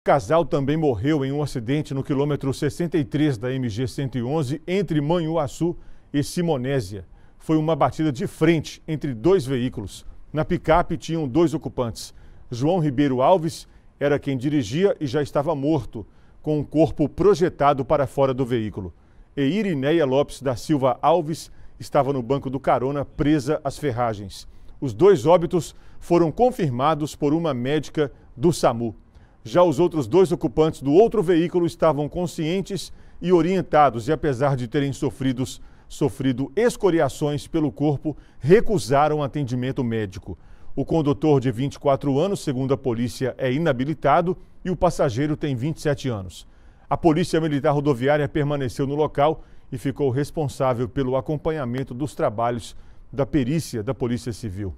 O casal também morreu em um acidente no quilômetro 63 da MG 111 entre Manhuaçu e Simonésia. Foi uma batida de frente entre dois veículos. Na picape tinham dois ocupantes. João Ribeiro Alves era quem dirigia e já estava morto, com o corpo projetado para fora do veículo. E Irineia Lopes da Silva Alves estava no banco do carona, presa às ferragens. Os dois óbitos foram confirmados por uma médica do SAMU. Já os outros dois ocupantes do outro veículo estavam conscientes e orientados e, apesar de terem sofrido, sofrido escoriações pelo corpo, recusaram atendimento médico. O condutor de 24 anos, segundo a polícia, é inabilitado e o passageiro tem 27 anos. A Polícia Militar Rodoviária permaneceu no local e ficou responsável pelo acompanhamento dos trabalhos da perícia da Polícia Civil.